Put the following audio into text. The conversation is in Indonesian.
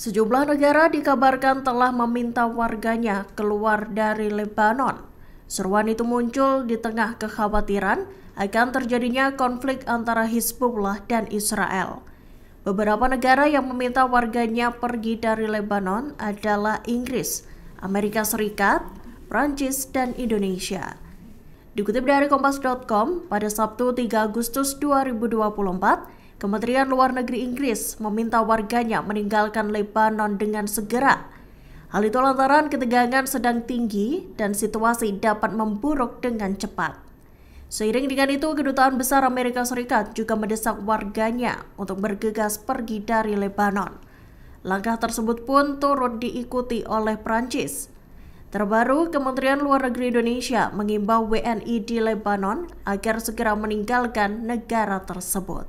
Sejumlah negara dikabarkan telah meminta warganya keluar dari Lebanon. Seruan itu muncul di tengah kekhawatiran akan terjadinya konflik antara Hizbullah dan Israel. Beberapa negara yang meminta warganya pergi dari Lebanon adalah Inggris, Amerika Serikat, Prancis, dan Indonesia. Dikutip dari kompas.com, pada Sabtu 3 Agustus 2024, Kementerian Luar Negeri Inggris meminta warganya meninggalkan Lebanon dengan segera. Hal itu lantaran ketegangan sedang tinggi dan situasi dapat memburuk dengan cepat. Seiring dengan itu, Kedutaan Besar Amerika Serikat juga mendesak warganya untuk bergegas pergi dari Lebanon. Langkah tersebut pun turut diikuti oleh Perancis. Terbaru, Kementerian Luar Negeri Indonesia mengimbau WNI di Lebanon agar segera meninggalkan negara tersebut.